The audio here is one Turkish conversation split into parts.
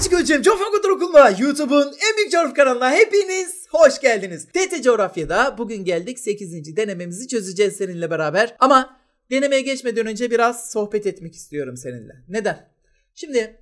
Açık Ölçem Coğrafya Kodur Okulu'na YouTube'un en büyük coğrafya kanalına hepiniz hoş geldiniz. TT Coğrafya'da bugün geldik 8. denememizi çözeceğiz seninle beraber. Ama denemeye geçmeden önce biraz sohbet etmek istiyorum seninle. Neden? Şimdi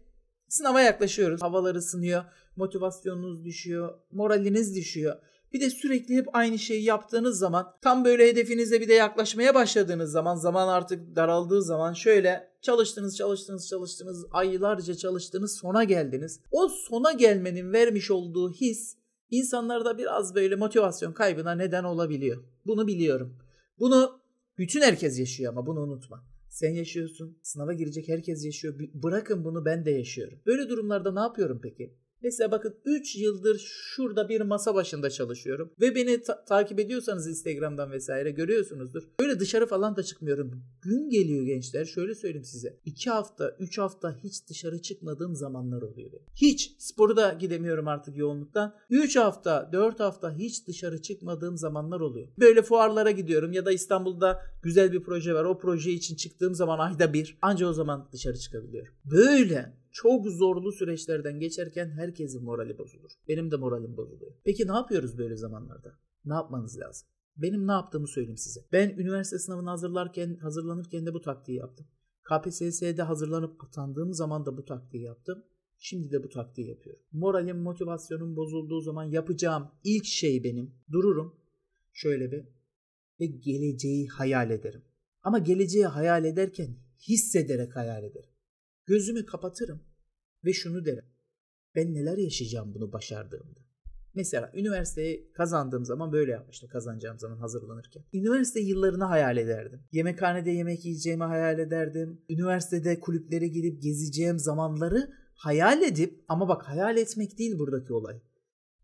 sınava yaklaşıyoruz. Havalar ısınıyor, motivasyonunuz düşüyor, moraliniz düşüyor. Bir de sürekli hep aynı şeyi yaptığınız zaman tam böyle hedefinize bir de yaklaşmaya başladığınız zaman zaman artık daraldığı zaman şöyle çalıştınız çalıştınız çalıştınız aylarca çalıştınız sona geldiniz. O sona gelmenin vermiş olduğu his insanlarda biraz böyle motivasyon kaybına neden olabiliyor. Bunu biliyorum. Bunu bütün herkes yaşıyor ama bunu unutma. Sen yaşıyorsun. Sınava girecek herkes yaşıyor. Bırakın bunu ben de yaşıyorum. Böyle durumlarda ne yapıyorum peki? Mesela bakın 3 yıldır şurada bir masa başında çalışıyorum. Ve beni ta- takip ediyorsanız Instagram'dan vesaire görüyorsunuzdur. Böyle dışarı falan da çıkmıyorum. Gün geliyor gençler şöyle söyleyeyim size. 2 hafta 3 hafta hiç dışarı çıkmadığım zamanlar oluyor. Hiç sporu da gidemiyorum artık yoğunluktan. 3 hafta 4 hafta hiç dışarı çıkmadığım zamanlar oluyor. Böyle fuarlara gidiyorum ya da İstanbul'da güzel bir proje var. O proje için çıktığım zaman ayda bir. Anca o zaman dışarı çıkabiliyorum. Böyle çok zorlu süreçlerden geçerken herkesin morali bozulur. Benim de moralim bozuluyor. Peki ne yapıyoruz böyle zamanlarda? Ne yapmanız lazım? Benim ne yaptığımı söyleyeyim size. Ben üniversite sınavını hazırlarken, hazırlanırken de bu taktiği yaptım. KPSS'de hazırlanıp atandığım zaman da bu taktiği yaptım. Şimdi de bu taktiği yapıyorum. Moralim, motivasyonum bozulduğu zaman yapacağım ilk şey benim. Dururum şöyle bir ve geleceği hayal ederim. Ama geleceği hayal ederken hissederek hayal ederim. Gözümü kapatırım ve şunu derim. Ben neler yaşayacağım bunu başardığımda. Mesela üniversiteyi kazandığım zaman böyle yapmıştım kazanacağım zaman hazırlanırken. Üniversite yıllarını hayal ederdim. Yemekhanede yemek yiyeceğimi hayal ederdim. Üniversitede kulüplere girip gezeceğim zamanları hayal edip ama bak hayal etmek değil buradaki olay.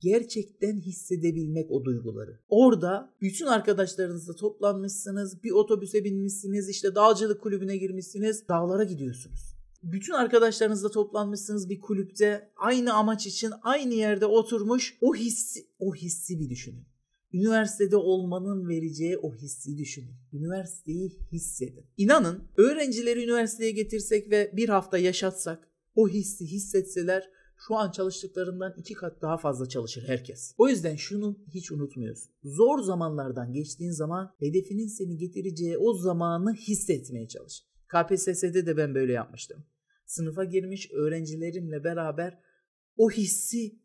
Gerçekten hissedebilmek o duyguları. Orada bütün arkadaşlarınızla toplanmışsınız, bir otobüse binmişsiniz, işte dağcılık kulübüne girmişsiniz, dağlara gidiyorsunuz bütün arkadaşlarınızla toplanmışsınız bir kulüpte aynı amaç için aynı yerde oturmuş o hissi o hissi bir düşünün. Üniversitede olmanın vereceği o hissi düşünün. Üniversiteyi hissedin. İnanın öğrencileri üniversiteye getirsek ve bir hafta yaşatsak o hissi hissetseler şu an çalıştıklarından iki kat daha fazla çalışır herkes. O yüzden şunu hiç unutmuyorsun. Zor zamanlardan geçtiğin zaman hedefinin seni getireceği o zamanı hissetmeye çalış. KPSS'de de ben böyle yapmıştım sınıfa girmiş öğrencilerimle beraber o hissi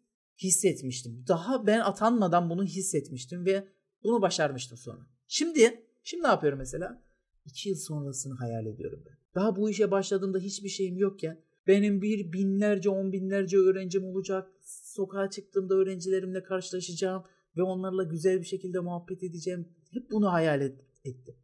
hissetmiştim. Daha ben atanmadan bunu hissetmiştim ve bunu başarmıştım sonra. Şimdi şimdi ne yapıyorum mesela? İki yıl sonrasını hayal ediyorum ben. Daha bu işe başladığımda hiçbir şeyim yokken benim bir binlerce on binlerce öğrencim olacak. Sokağa çıktığımda öğrencilerimle karşılaşacağım ve onlarla güzel bir şekilde muhabbet edeceğim. Hep bunu hayal ettim.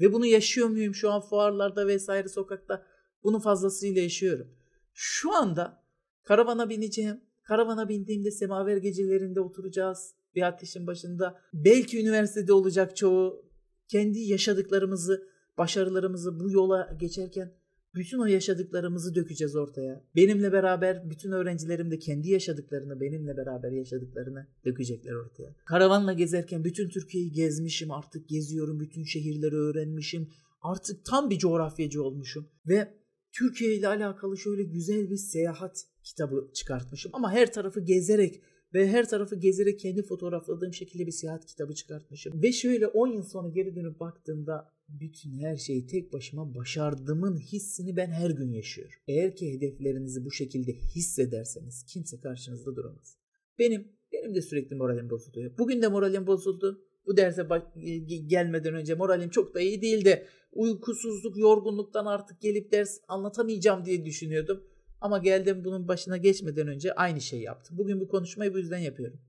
Ve bunu yaşıyor muyum şu an fuarlarda vesaire sokakta? Bunu fazlasıyla yaşıyorum. Şu anda karavana bineceğim. Karavana bindiğimde semaver gecelerinde oturacağız. Bir ateşin başında. Belki üniversitede olacak çoğu. Kendi yaşadıklarımızı, başarılarımızı bu yola geçerken bütün o yaşadıklarımızı dökeceğiz ortaya. Benimle beraber bütün öğrencilerim de kendi yaşadıklarını, benimle beraber yaşadıklarını dökecekler ortaya. Karavanla gezerken bütün Türkiye'yi gezmişim, artık geziyorum, bütün şehirleri öğrenmişim. Artık tam bir coğrafyacı olmuşum ve Türkiye ile alakalı şöyle güzel bir seyahat kitabı çıkartmışım. Ama her tarafı gezerek ve her tarafı gezerek kendi fotoğrafladığım şekilde bir seyahat kitabı çıkartmışım. Ve şöyle 10 yıl sonra geri dönüp baktığımda bütün her şeyi tek başıma başardığımın hissini ben her gün yaşıyorum. Eğer ki hedeflerinizi bu şekilde hissederseniz kimse karşınızda duramaz. Benim benim de sürekli moralim bozuluyor. Bugün de moralim bozuldu. Bu derse e, gelmeden önce moralim çok da iyi değildi uykusuzluk, yorgunluktan artık gelip ders anlatamayacağım diye düşünüyordum. Ama geldim bunun başına geçmeden önce aynı şeyi yaptım. Bugün bu konuşmayı bu yüzden yapıyorum.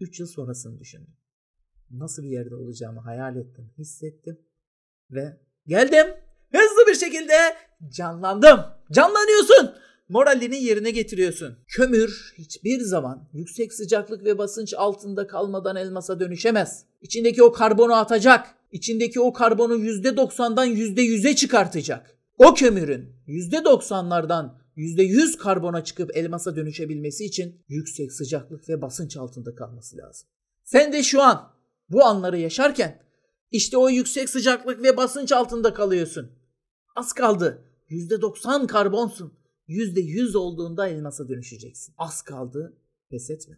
3 yıl sonrasını düşündüm. Nasıl bir yerde olacağımı hayal ettim, hissettim ve geldim. Hızlı bir şekilde canlandım. Canlanıyorsun moralini yerine getiriyorsun. Kömür hiçbir zaman yüksek sıcaklık ve basınç altında kalmadan elmasa dönüşemez. İçindeki o karbonu atacak. İçindeki o karbonu %90'dan %100'e çıkartacak. O kömürün %90'lardan %100 karbona çıkıp elmasa dönüşebilmesi için yüksek sıcaklık ve basınç altında kalması lazım. Sen de şu an bu anları yaşarken işte o yüksek sıcaklık ve basınç altında kalıyorsun. Az kaldı. %90 karbonsun. %100 olduğunda elmasa dönüşeceksin. Az kaldı pes etme.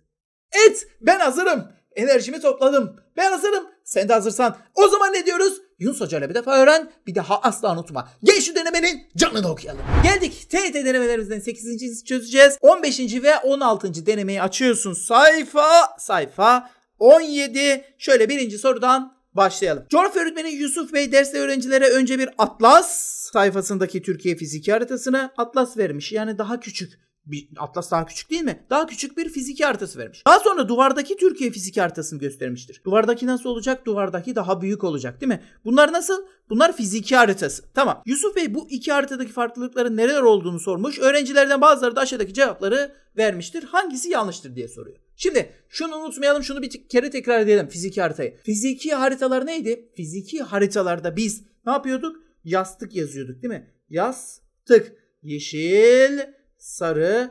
Et ben hazırım. Enerjimi topladım. Ben hazırım. Sen de hazırsan. O zaman ne diyoruz? Yunus Hoca bir defa öğren. Bir daha asla unutma. Gel şu denemenin canını okuyalım. Geldik. TET denemelerimizden 8. çözeceğiz. 15. ve 16. denemeyi açıyorsun. Sayfa sayfa 17. Şöyle birinci sorudan başlayalım. Coğrafya öğretmeni Yusuf Bey derste öğrencilere önce bir atlas sayfasındaki Türkiye fiziki haritasını atlas vermiş. Yani daha küçük bir atlas daha küçük değil mi? Daha küçük bir fiziki haritası vermiş. Daha sonra duvardaki Türkiye fiziki haritasını göstermiştir. Duvardaki nasıl olacak? Duvardaki daha büyük olacak değil mi? Bunlar nasıl? Bunlar fiziki haritası. Tamam. Yusuf Bey bu iki haritadaki farklılıkların neler olduğunu sormuş. Öğrencilerden bazıları da aşağıdaki cevapları vermiştir. Hangisi yanlıştır diye soruyor. Şimdi şunu unutmayalım şunu bir kere tekrar edelim fiziki haritayı. Fiziki haritalar neydi? Fiziki haritalarda biz ne yapıyorduk? Yastık yazıyorduk değil mi? Yastık. Yeşil sarı,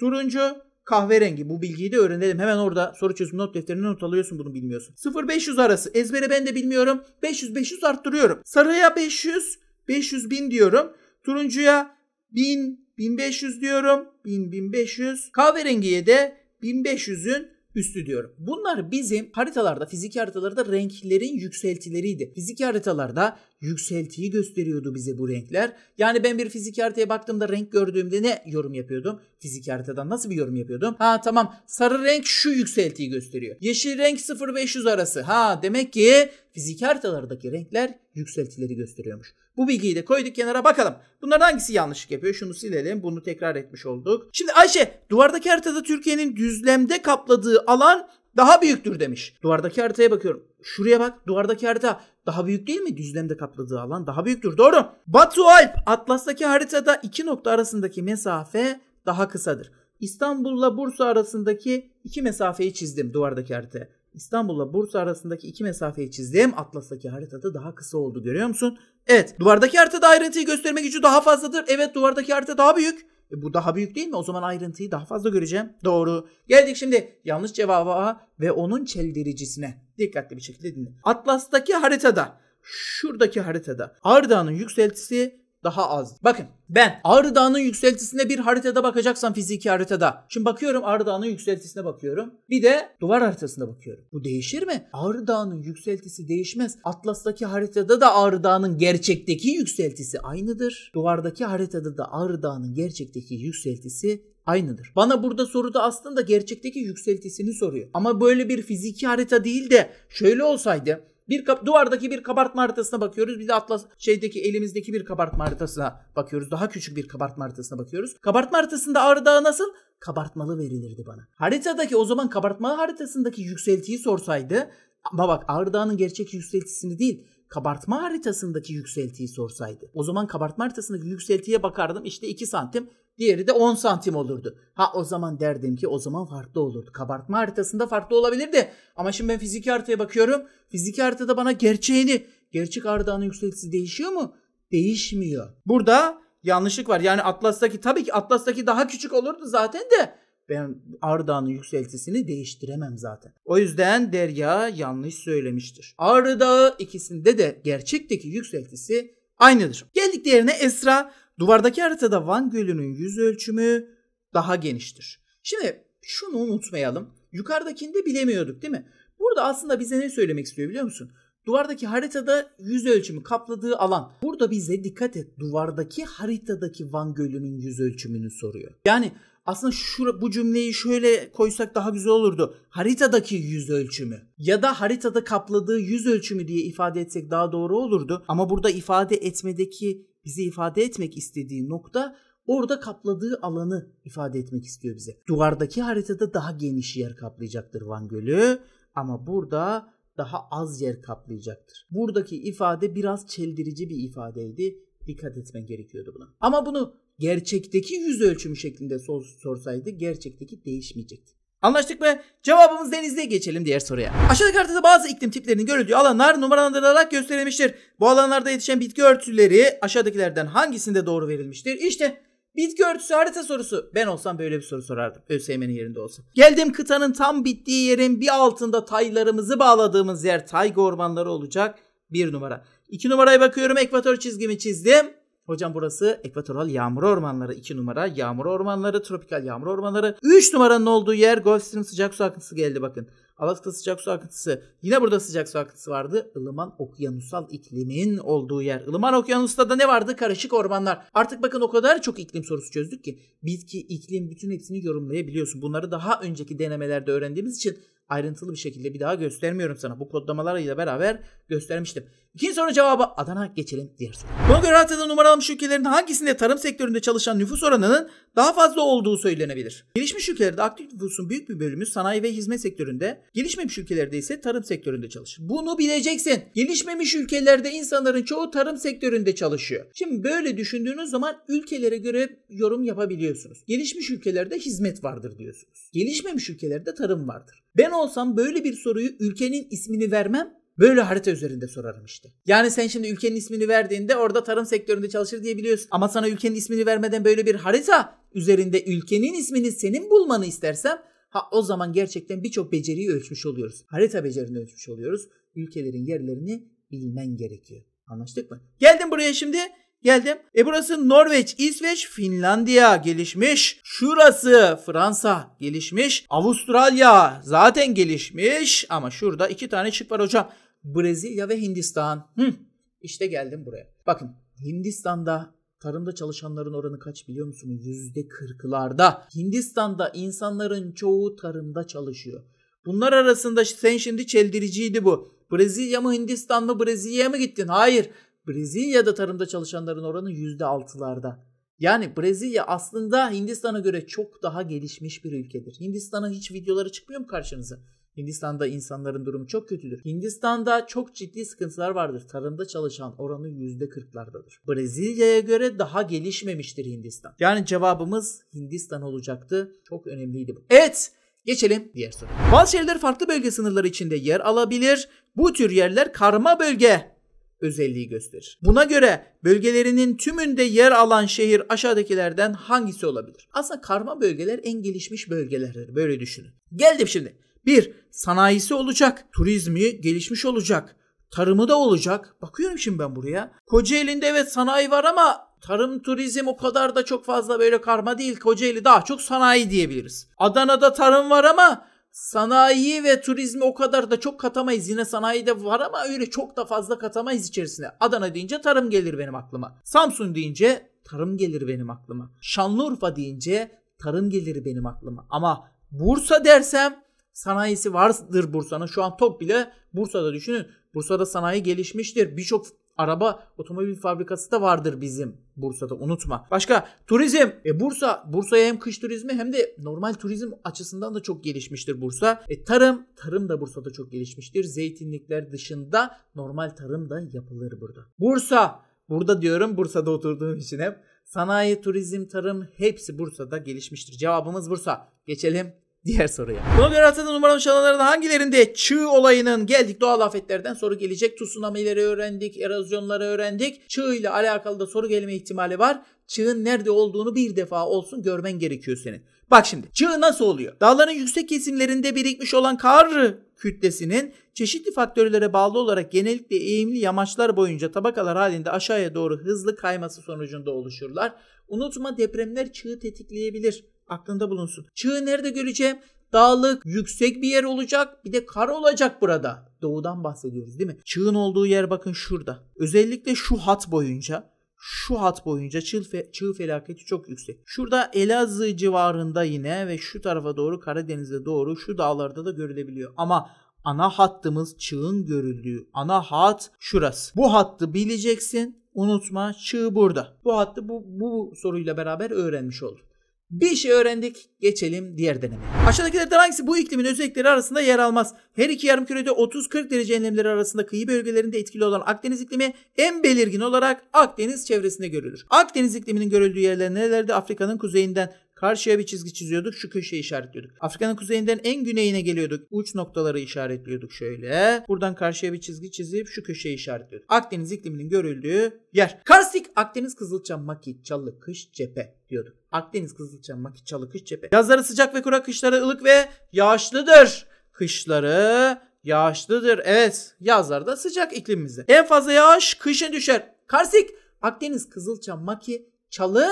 turuncu, kahverengi. Bu bilgiyi de öğrendim. Hemen orada soru çözüm not defterine not alıyorsun bunu bilmiyorsun. 0-500 arası. Ezbere ben de bilmiyorum. 500-500 arttırıyorum. Sarıya 500, 500 bin diyorum. Turuncuya 1000, 1500 diyorum. 1000, 1500. Kahverengiye de 1500'ün üstü diyorum. Bunlar bizim haritalarda, fiziki haritalarda renklerin yükseltileriydi. Fiziki haritalarda yükseltiyi gösteriyordu bize bu renkler. Yani ben bir fizik haritaya baktığımda renk gördüğümde ne yorum yapıyordum? Fizik haritadan nasıl bir yorum yapıyordum? Ha tamam sarı renk şu yükseltiyi gösteriyor. Yeşil renk 0-500 arası. Ha demek ki fizik haritalardaki renkler yükseltileri gösteriyormuş. Bu bilgiyi de koyduk kenara bakalım. Bunlardan hangisi yanlışlık yapıyor? Şunu silelim. Bunu tekrar etmiş olduk. Şimdi Ayşe duvardaki haritada Türkiye'nin düzlemde kapladığı alan daha büyüktür demiş. Duvardaki haritaya bakıyorum. Şuraya bak duvardaki harita daha büyük değil mi? Düzlemde kapladığı alan daha büyüktür. Doğru. Batu Alp Atlas'taki haritada iki nokta arasındaki mesafe daha kısadır. İstanbul'la Bursa arasındaki iki mesafeyi çizdim duvardaki haritaya. İstanbul'la Bursa arasındaki iki mesafeyi çizdim. Atlas'taki haritada daha kısa oldu görüyor musun? Evet duvardaki haritada ayrıntıyı gösterme gücü daha fazladır. Evet duvardaki harita daha büyük. E bu daha büyük değil mi? O zaman ayrıntıyı daha fazla göreceğim. Doğru. Geldik şimdi yanlış cevaba ve onun çeldiricisine. Dikkatli bir şekilde dinle. Atlas'taki haritada şuradaki haritada Ardahan'ın yükseltisi daha az. Bakın ben Ağrı Dağı'nın yükseltisine bir haritada bakacaksam fiziki haritada. Şimdi bakıyorum Ağrı Dağı'nın yükseltisine bakıyorum. Bir de duvar haritasında bakıyorum. Bu değişir mi? Ağrı Dağı'nın yükseltisi değişmez. Atlas'taki haritada da Ağrı Dağı'nın gerçekteki yükseltisi aynıdır. Duvardaki haritada da Ağrı Dağı'nın gerçekteki yükseltisi aynıdır. Bana burada soru da aslında gerçekteki yükseltisini soruyor. Ama böyle bir fiziki harita değil de şöyle olsaydı bir kap duvardaki bir kabartma haritasına bakıyoruz. Bir de atlas şeydeki elimizdeki bir kabartma haritasına bakıyoruz. Daha küçük bir kabartma haritasına bakıyoruz. Kabartma haritasında Ağrı Dağı nasıl? Kabartmalı verilirdi bana. Haritadaki o zaman kabartma haritasındaki yükseltiyi sorsaydı ama bak Ağrı Dağı'nın gerçek yükseltisini değil kabartma haritasındaki yükseltiyi sorsaydı. O zaman kabartma haritasındaki yükseltiye bakardım işte 2 santim diğeri de 10 santim olurdu. Ha o zaman derdim ki o zaman farklı olurdu. Kabartma haritasında farklı olabilirdi. Ama şimdi ben fiziki haritaya bakıyorum. Fiziki haritada bana gerçeğini, gerçek Arda'nın yükseltisi değişiyor mu? Değişmiyor. Burada yanlışlık var. Yani Atlas'taki tabii ki Atlas'taki daha küçük olurdu zaten de ben Ardağın yükseltisini değiştiremem zaten. O yüzden Derya yanlış söylemiştir. Ağrı Dağı ikisinde de gerçekteki yükseltisi aynıdır. Geldik Geldiklerine Esra duvardaki haritada Van Gölü'nün yüz ölçümü daha geniştir. Şimdi şunu unutmayalım. Yukarıdakinde bilemiyorduk değil mi? Burada aslında bize ne söylemek istiyor biliyor musun? Duvardaki haritada yüz ölçümü kapladığı alan. Burada bize dikkat et duvardaki haritadaki Van Gölü'nün yüz ölçümünü soruyor. Yani aslında şu, bu cümleyi şöyle koysak daha güzel olurdu. Haritadaki yüz ölçümü ya da haritada kapladığı yüz ölçümü diye ifade etsek daha doğru olurdu. Ama burada ifade etmedeki bizi ifade etmek istediği nokta orada kapladığı alanı ifade etmek istiyor bize. Duvardaki haritada daha geniş yer kaplayacaktır Van Gölü ama burada daha az yer kaplayacaktır. Buradaki ifade biraz çeldirici bir ifadeydi. Dikkat etmen gerekiyordu buna. Ama bunu gerçekteki yüz ölçüm şeklinde sor, sorsaydı gerçekteki değişmeyecekti. Anlaştık mı? Cevabımız denizde geçelim diğer soruya. Aşağıdaki haritada bazı iklim tiplerinin görüldüğü alanlar numaralandırılarak gösterilmiştir. Bu alanlarda yetişen bitki örtüleri aşağıdakilerden hangisinde doğru verilmiştir? İşte bitki örtüsü harita sorusu. Ben olsam böyle bir soru sorardım. ÖSYM'nin yerinde olsa. Geldim kıtanın tam bittiği yerin bir altında taylarımızı bağladığımız yer tayga ormanları olacak. Bir numara. İki numaraya bakıyorum ekvator çizgimi çizdim. Hocam burası ekvatoral yağmur ormanları 2 numara. Yağmur ormanları, tropikal yağmur ormanları. 3 numaranın olduğu yer Gulf Stream sıcak su akıntısı geldi bakın. Alaska sıcak su akıntısı. Yine burada sıcak su akıntısı vardı. Ilıman okyanusal iklimin olduğu yer. Ilıman okyanusta da ne vardı? Karışık ormanlar. Artık bakın o kadar çok iklim sorusu çözdük ki bitki, iklim bütün hepsini yorumlayabiliyorsun. Bunları daha önceki denemelerde öğrendiğimiz için ayrıntılı bir şekilde bir daha göstermiyorum sana. Bu kodlamalarıyla beraber göstermiştim. İkinci soru cevabı Adana geçelim diğer soru. Buna göre haritada numaralanmış ülkelerin hangisinde tarım sektöründe çalışan nüfus oranının daha fazla olduğu söylenebilir. Gelişmiş ülkelerde aktif nüfusun büyük bir bölümü sanayi ve hizmet sektöründe Gelişmemiş ülkelerde ise tarım sektöründe çalışır. Bunu bileceksin. Gelişmemiş ülkelerde insanların çoğu tarım sektöründe çalışıyor. Şimdi böyle düşündüğünüz zaman ülkelere göre yorum yapabiliyorsunuz. Gelişmiş ülkelerde hizmet vardır diyorsunuz. Gelişmemiş ülkelerde tarım vardır. Ben olsam böyle bir soruyu ülkenin ismini vermem Böyle harita üzerinde sorarım işte. Yani sen şimdi ülkenin ismini verdiğinde orada tarım sektöründe çalışır diye biliyorsun. Ama sana ülkenin ismini vermeden böyle bir harita üzerinde ülkenin ismini senin bulmanı istersem Ha o zaman gerçekten birçok beceriyi ölçmüş oluyoruz. Harita becerini ölçmüş oluyoruz. Ülkelerin yerlerini bilmen gerekiyor. Anlaştık mı? Geldim buraya şimdi. Geldim. E burası Norveç, İsveç, Finlandiya gelişmiş. Şurası Fransa gelişmiş. Avustralya zaten gelişmiş. Ama şurada iki tane şık var hocam. Brezilya ve Hindistan. Hı. İşte geldim buraya. Bakın Hindistan'da Tarımda çalışanların oranı kaç biliyor musunuz? Yüzde kırklarda. Hindistan'da insanların çoğu tarımda çalışıyor. Bunlar arasında sen şimdi çeldiriciydi bu. Brezilya mı Hindistan mı Brezilya'ya mı gittin? Hayır. Brezilya'da tarımda çalışanların oranı yüzde altılarda. Yani Brezilya aslında Hindistan'a göre çok daha gelişmiş bir ülkedir. Hindistan'a hiç videoları çıkmıyor mu karşınıza? Hindistan'da insanların durumu çok kötüdür. Hindistan'da çok ciddi sıkıntılar vardır. Tarımda çalışan oranı %40'lardadır. Brezilya'ya göre daha gelişmemiştir Hindistan. Yani cevabımız Hindistan olacaktı. Çok önemliydi bu. Evet Geçelim diğer soruya. Bazı şehirler farklı bölge sınırları içinde yer alabilir. Bu tür yerler karma bölge özelliği gösterir. Buna göre bölgelerinin tümünde yer alan şehir aşağıdakilerden hangisi olabilir? Aslında karma bölgeler en gelişmiş bölgelerdir. Böyle düşünün. Geldim şimdi. Bir, sanayisi olacak, turizmi gelişmiş olacak, tarımı da olacak. Bakıyorum şimdi ben buraya. Kocaeli'nde evet sanayi var ama tarım turizm o kadar da çok fazla böyle karma değil. Kocaeli daha çok sanayi diyebiliriz. Adana'da tarım var ama sanayi ve turizmi o kadar da çok katamayız. Yine sanayi de var ama öyle çok da fazla katamayız içerisine. Adana deyince tarım gelir benim aklıma. Samsun deyince tarım gelir benim aklıma. Şanlıurfa deyince tarım gelir benim aklıma. Ama Bursa dersem sanayisi vardır Bursa'nın. Şu an TOK bile Bursa'da düşünün. Bursa'da sanayi gelişmiştir. Birçok araba otomobil fabrikası da vardır bizim Bursa'da unutma. Başka turizm. E Bursa Bursa'ya hem kış turizmi hem de normal turizm açısından da çok gelişmiştir Bursa. E tarım tarım da Bursa'da çok gelişmiştir. Zeytinlikler dışında normal tarım da yapılır burada. Bursa burada diyorum Bursa'da oturduğum için hep sanayi, turizm, tarım hepsi Bursa'da gelişmiştir. Cevabımız Bursa. Geçelim diğer soruya. Buna göre haritada numaralı çalanların hangilerinde çığ olayının geldik doğal afetlerden soru gelecek. Tsunamileri öğrendik, erozyonları öğrendik. Çığ ile alakalı da soru gelme ihtimali var. Çığın nerede olduğunu bir defa olsun görmen gerekiyor senin. Bak şimdi çığ nasıl oluyor? Dağların yüksek kesimlerinde birikmiş olan kar kütlesinin çeşitli faktörlere bağlı olarak genellikle eğimli yamaçlar boyunca tabakalar halinde aşağıya doğru hızlı kayması sonucunda oluşurlar. Unutma depremler çığı tetikleyebilir aklında bulunsun. Çığı nerede göreceğim? Dağlık, yüksek bir yer olacak. Bir de kar olacak burada. Doğudan bahsediyoruz değil mi? Çığın olduğu yer bakın şurada. Özellikle şu hat boyunca şu hat boyunca çığ, fe, çığ felaketi çok yüksek. Şurada Elazığ civarında yine ve şu tarafa doğru Karadeniz'e doğru şu dağlarda da görülebiliyor. Ama ana hattımız çığın görüldüğü ana hat şurası. Bu hattı bileceksin. Unutma çığ burada. Bu hattı bu, bu soruyla beraber öğrenmiş olduk. Bir şey öğrendik. Geçelim diğer denemeye. Aşağıdakilerden hangisi bu iklimin özellikleri arasında yer almaz? Her iki yarımkürede 30-40 derece enlemleri arasında kıyı bölgelerinde etkili olan Akdeniz iklimi en belirgin olarak Akdeniz çevresinde görülür. Akdeniz ikliminin görüldüğü yerler nerelerde? Afrika'nın kuzeyinden Karşıya bir çizgi çiziyorduk. Şu köşeyi işaretliyorduk. Afrika'nın kuzeyinden en güneyine geliyorduk. Uç noktaları işaretliyorduk şöyle. Buradan karşıya bir çizgi çizip şu köşeyi işaretliyorduk. Akdeniz ikliminin görüldüğü yer. Karstik, Akdeniz, Kızılçam, Maki, Çalı, Kış, Cephe diyorduk. Akdeniz, Kızılçam, Maki, Çalı, Kış, Cephe. Yazları sıcak ve kurak, kışları ılık ve yağışlıdır. Kışları yağışlıdır. Evet yazlarda sıcak iklimimizde. En fazla yağış kışın düşer. Karsik, Akdeniz, Kızılçam, Maki, Çalı,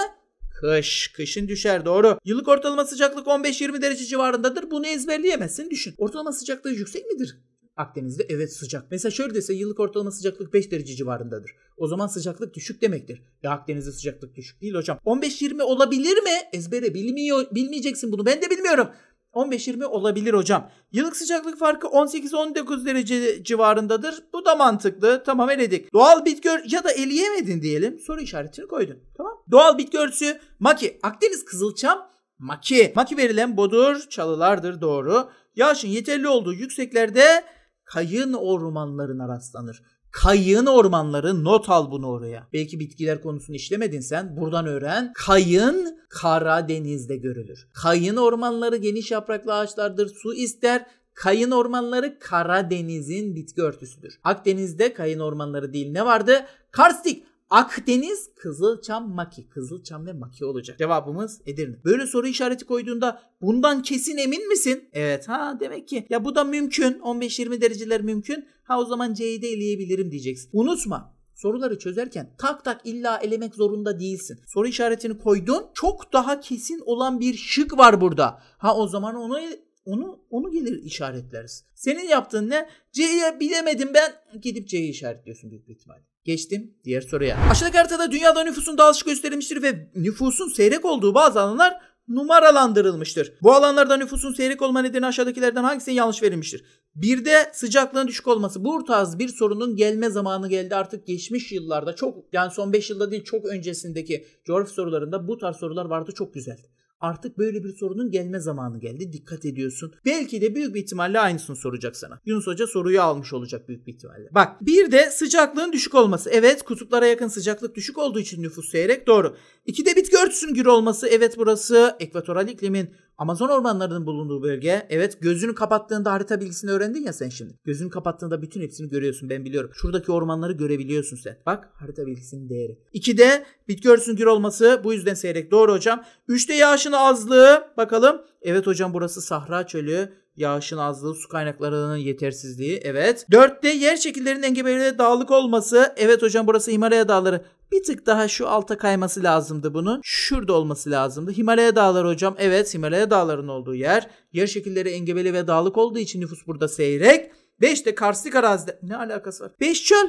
Kış, kışın düşer doğru. Yıllık ortalama sıcaklık 15-20 derece civarındadır. Bunu ezberleyemezsin düşün. Ortalama sıcaklığı yüksek midir? Akdeniz'de evet sıcak. Mesela şöyle dese yıllık ortalama sıcaklık 5 derece civarındadır. O zaman sıcaklık düşük demektir. Ya Akdeniz'de sıcaklık düşük değil hocam. 15-20 olabilir mi? Ezbere bilmiyor, bilmeyeceksin bunu. Ben de bilmiyorum. 15-20 olabilir hocam. Yıllık sıcaklık farkı 18-19 derece civarındadır. Bu da mantıklı. Tamam eledik. Doğal bitki ya da eleyemedin diyelim. Soru işaretini koydun. Tamam. Doğal bitki örtüsü maki. Akdeniz kızılçam maki. Maki verilen bodur çalılardır doğru. Yağışın yeterli olduğu yükseklerde kayın ormanlarına rastlanır. Kayığın ormanları not al bunu oraya. Belki bitkiler konusunu işlemedin sen. Buradan öğren. Kayın Karadeniz'de görülür. Kayın ormanları geniş yapraklı ağaçlardır. Su ister. Kayın ormanları Karadeniz'in bitki örtüsüdür. Akdeniz'de kayın ormanları değil ne vardı? Karstik Akdeniz, Kızılçam, Maki. Kızılçam ve Maki olacak. Cevabımız Edirne. Böyle soru işareti koyduğunda bundan kesin emin misin? Evet ha demek ki ya bu da mümkün. 15-20 dereceler mümkün. Ha o zaman C'yi de eleyebilirim diyeceksin. Unutma soruları çözerken tak tak illa elemek zorunda değilsin. Soru işaretini koydun. Çok daha kesin olan bir şık var burada. Ha o zaman onu onu onu gelir işaretleriz. Senin yaptığın ne? C'yi bilemedim ben. Gidip C'yi işaretliyorsun büyük bir ihtimalle. Geçtim diğer soruya. Aşağıdaki haritada dünyada nüfusun dağılışı gösterilmiştir ve nüfusun seyrek olduğu bazı alanlar numaralandırılmıştır. Bu alanlarda nüfusun seyrek olma nedeni aşağıdakilerden hangisinin yanlış verilmiştir? Bir de sıcaklığın düşük olması. Bu tarz bir sorunun gelme zamanı geldi artık geçmiş yıllarda çok yani son 5 yılda değil çok öncesindeki coğrafya sorularında bu tarz sorular vardı çok güzeldi. Artık böyle bir sorunun gelme zamanı geldi. Dikkat ediyorsun. Belki de büyük bir ihtimalle aynısını soracak sana. Yunus Hoca soruyu almış olacak büyük bir ihtimalle. Bak bir de sıcaklığın düşük olması. Evet kutuplara yakın sıcaklık düşük olduğu için nüfus seyrek doğru. İki de bitki örtüsünün gür olması. Evet burası ekvatoral iklimin Amazon ormanlarının bulunduğu bölge. Evet gözünü kapattığında harita bilgisini öğrendin ya sen şimdi. Gözünü kapattığında bütün hepsini görüyorsun ben biliyorum. Şuradaki ormanları görebiliyorsun sen. Bak harita bilgisinin değeri. 2'de bitki örtüsünün gür olması bu yüzden seyrek. Doğru hocam. Üçte yağışın azlığı. Bakalım. Evet hocam burası Sahra Çölü yağışın azlığı, su kaynaklarının yetersizliği. Evet. Dörtte yer şekillerinin engebeli dağlık olması. Evet hocam burası Himalaya dağları. Bir tık daha şu alta kayması lazımdı bunun. Şurada olması lazımdı. Himalaya dağları hocam. Evet Himalaya dağlarının olduğu yer. Yer şekilleri engebeli ve dağlık olduğu için nüfus burada seyrek. Beş de karstik arazide. Ne alakası var? Beş çöl.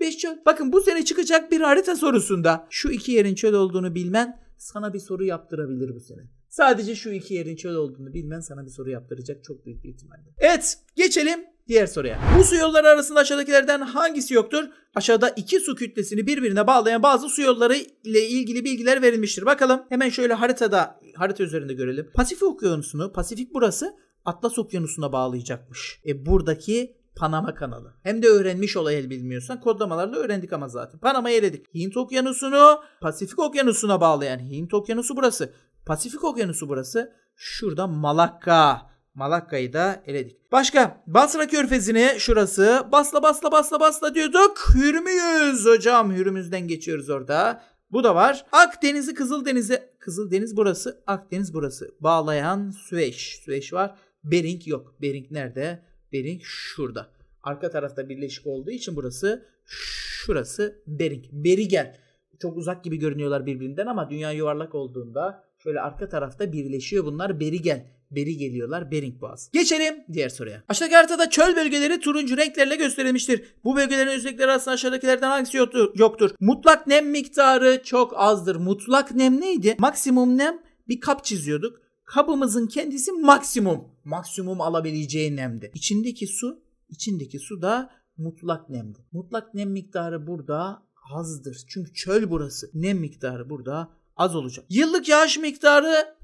beş çöl. Bakın bu sene çıkacak bir harita sorusunda şu iki yerin çöl olduğunu bilmen sana bir soru yaptırabilir bu sene. Sadece şu iki yerin çöl olduğunu bilmen sana bir soru yaptıracak çok büyük bir ihtimalle. Evet geçelim Diğer soruya. Bu su yolları arasında aşağıdakilerden hangisi yoktur? Aşağıda iki su kütlesini birbirine bağlayan bazı su yolları ile ilgili bilgiler verilmiştir. Bakalım hemen şöyle haritada harita üzerinde görelim. Pasifik okyanusunu, Pasifik burası Atlas okyanusuna bağlayacakmış. E buradaki Panama kanalı. Hem de öğrenmiş olayı bilmiyorsan kodlamalarla öğrendik ama zaten. Panama'yı eledik. Hint okyanusunu Pasifik okyanusuna bağlayan Hint okyanusu burası. Pasifik okyanusu burası. Şurada Malakka Malakka'yı da eledik. Başka Basra Körfezi'ni şurası basla basla basla basla diyorduk. Hürmüz hocam Hürmüz'den geçiyoruz orada. Bu da var. Akdeniz'i Kızıldeniz'e Kızıldeniz burası Akdeniz burası. Bağlayan Süveyş. Süveyş var. Bering yok. Bering nerede? Bering şurada. Arka tarafta birleşik olduğu için burası şurası Bering. Berigel. Çok uzak gibi görünüyorlar birbirinden ama dünya yuvarlak olduğunda şöyle arka tarafta birleşiyor bunlar Berigen beri geliyorlar Bering Boğazı. Geçelim diğer soruya. Aşağıdaki haritada çöl bölgeleri turuncu renklerle gösterilmiştir. Bu bölgelerin özellikleri arasında aşağıdakilerden hangisi yoktur? Mutlak nem miktarı çok azdır. Mutlak nem neydi? Maksimum nem bir kap çiziyorduk. Kabımızın kendisi maksimum. Maksimum alabileceği nemdi. İçindeki su, içindeki su da mutlak nemdi. Mutlak nem miktarı burada azdır. Çünkü çöl burası. Nem miktarı burada az olacak. Yıllık yağış miktarı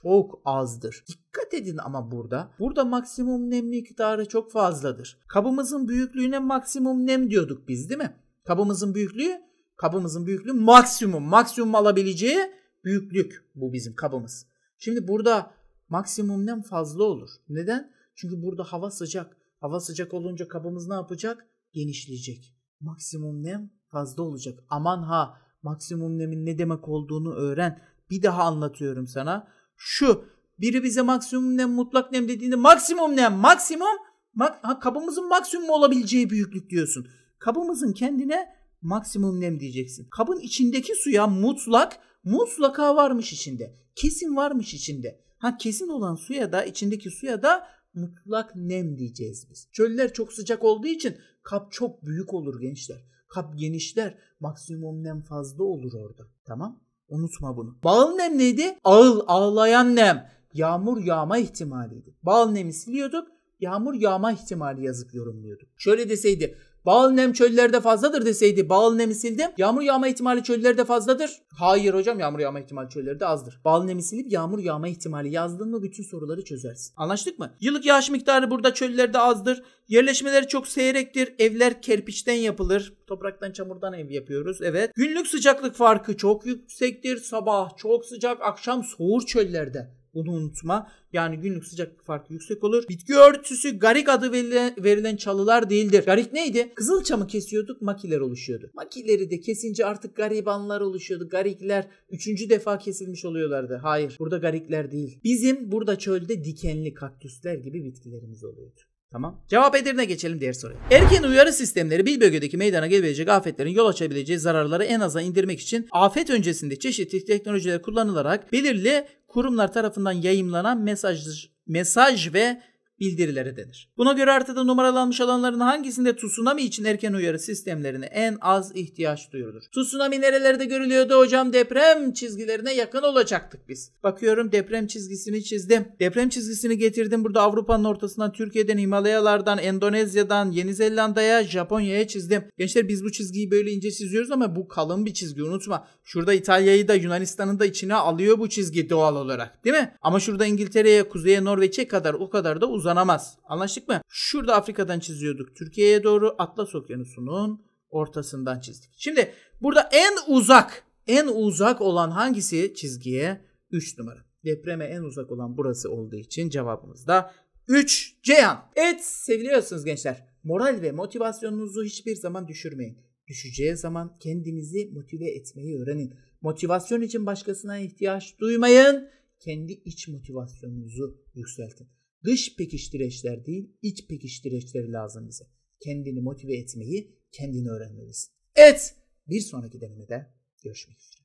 çok azdır. Dikkat edin ama burada. Burada maksimum nem miktarı çok fazladır. Kabımızın büyüklüğüne maksimum nem diyorduk biz değil mi? Kabımızın büyüklüğü, kabımızın büyüklüğü maksimum. Maksimum alabileceği büyüklük bu bizim kabımız. Şimdi burada maksimum nem fazla olur. Neden? Çünkü burada hava sıcak. Hava sıcak olunca kabımız ne yapacak? Genişleyecek. Maksimum nem fazla olacak. Aman ha maksimum nemin ne demek olduğunu öğren. Bir daha anlatıyorum sana şu. Biri bize maksimum nem mutlak nem dediğinde maksimum nem maksimum mak ha, kabımızın maksimum olabileceği büyüklük diyorsun. Kabımızın kendine maksimum nem diyeceksin. Kabın içindeki suya mutlak mutlaka varmış içinde. Kesin varmış içinde. Ha kesin olan suya da içindeki suya da mutlak nem diyeceğiz biz. Çöller çok sıcak olduğu için kap çok büyük olur gençler. Kap genişler. Maksimum nem fazla olur orada. Tamam? Unutma bunu. Bal nem neydi? Ağıl, ağlayan nem. Yağmur yağma ihtimaliydi. Bal nemi siliyorduk yağmur yağma ihtimali yazıp yorumluyordu. Şöyle deseydi bal nem çöllerde fazladır deseydi bal nemi sildim. Yağmur yağma ihtimali çöllerde fazladır. Hayır hocam yağmur yağma ihtimali çöllerde azdır. Bal nemi silip yağmur yağma ihtimali yazdın mı bütün soruları çözersin. Anlaştık mı? Yıllık yağış miktarı burada çöllerde azdır. Yerleşmeleri çok seyrektir. Evler kerpiçten yapılır. Topraktan çamurdan ev yapıyoruz. Evet. Günlük sıcaklık farkı çok yüksektir. Sabah çok sıcak, akşam soğur çöllerde. Bunu unutma. Yani günlük sıcaklık farkı yüksek olur. Bitki örtüsü garik adı verilen, çalılar değildir. Garik neydi? Kızıl çamı kesiyorduk makiler oluşuyordu. Makileri de kesince artık garibanlar oluşuyordu. Garikler üçüncü defa kesilmiş oluyorlardı. Hayır burada garikler değil. Bizim burada çölde dikenli kaktüsler gibi bitkilerimiz oluyordu. Tamam. Cevap Edirne geçelim diğer soruya. Erken uyarı sistemleri bir bölgedeki meydana gelebilecek afetlerin yol açabileceği zararları en aza indirmek için afet öncesinde çeşitli teknolojiler kullanılarak belirli kurumlar tarafından yayımlanan mesaj mesaj ve bildirileri denir. Buna göre haritada numaralanmış alanların hangisinde tsunami için erken uyarı sistemlerine en az ihtiyaç duyulur? Tsunami nerelerde görülüyordu hocam? Deprem çizgilerine yakın olacaktık biz. Bakıyorum deprem çizgisini çizdim. Deprem çizgisini getirdim. Burada Avrupa'nın ortasından, Türkiye'den, Himalayalardan, Endonezya'dan, Yeni Zelanda'ya, Japonya'ya çizdim. Gençler biz bu çizgiyi böyle ince çiziyoruz ama bu kalın bir çizgi unutma. Şurada İtalya'yı da Yunanistan'ın da içine alıyor bu çizgi doğal olarak değil mi? Ama şurada İngiltere'ye, Kuzey'e, Norveç'e kadar o kadar da uzak uzanamaz. Anlaştık mı? Şurada Afrika'dan çiziyorduk. Türkiye'ye doğru Atlas Okyanusu'nun ortasından çizdik. Şimdi burada en uzak, en uzak olan hangisi çizgiye? 3 numara. Depreme en uzak olan burası olduğu için cevabımız da 3 Ceyhan. Evet seviliyorsunuz gençler. Moral ve motivasyonunuzu hiçbir zaman düşürmeyin. Düşeceği zaman kendinizi motive etmeyi öğrenin. Motivasyon için başkasına ihtiyaç duymayın. Kendi iç motivasyonunuzu yükseltin. Dış pekiştireçler değil, iç pekiştireçleri lazım bize. Kendini motive etmeyi, kendini öğrenmelisin. Evet, bir sonraki denemede görüşmek üzere.